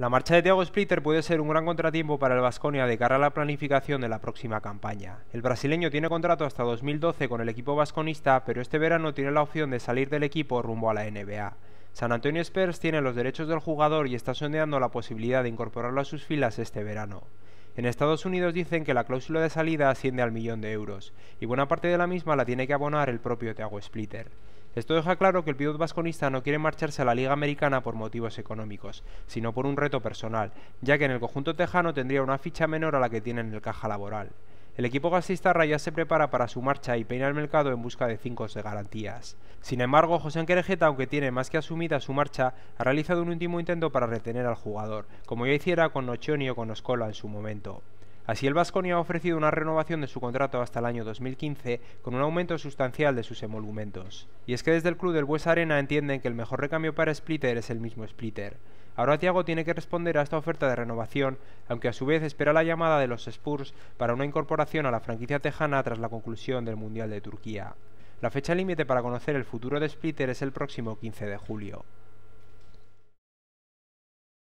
La marcha de Thiago Splitter puede ser un gran contratiempo para el Vasconia de cara a la planificación de la próxima campaña. El brasileño tiene contrato hasta 2012 con el equipo vasconista, pero este verano tiene la opción de salir del equipo rumbo a la NBA. San Antonio Spurs tiene los derechos del jugador y está sondeando la posibilidad de incorporarlo a sus filas este verano. En Estados Unidos dicen que la cláusula de salida asciende al millón de euros, y buena parte de la misma la tiene que abonar el propio Thiago Splitter. Esto deja claro que el pívot vasconista no quiere marcharse a la Liga Americana por motivos económicos, sino por un reto personal, ya que en el conjunto tejano tendría una ficha menor a la que tiene en el caja laboral. El equipo gasista Raya se prepara para su marcha y peina el mercado en busca de cinco de garantías. Sin embargo, José Anquerejeta, aunque tiene más que asumida su marcha, ha realizado un último intento para retener al jugador, como ya hiciera con Nocioni o con Oscola en su momento. Así el Vasconi ha ofrecido una renovación de su contrato hasta el año 2015 con un aumento sustancial de sus emolumentos. Y es que desde el club del Bues Arena entienden que el mejor recambio para Splitter es el mismo Splitter. Ahora Thiago tiene que responder a esta oferta de renovación, aunque a su vez espera la llamada de los Spurs para una incorporación a la franquicia tejana tras la conclusión del Mundial de Turquía. La fecha límite para conocer el futuro de Splitter es el próximo 15 de julio.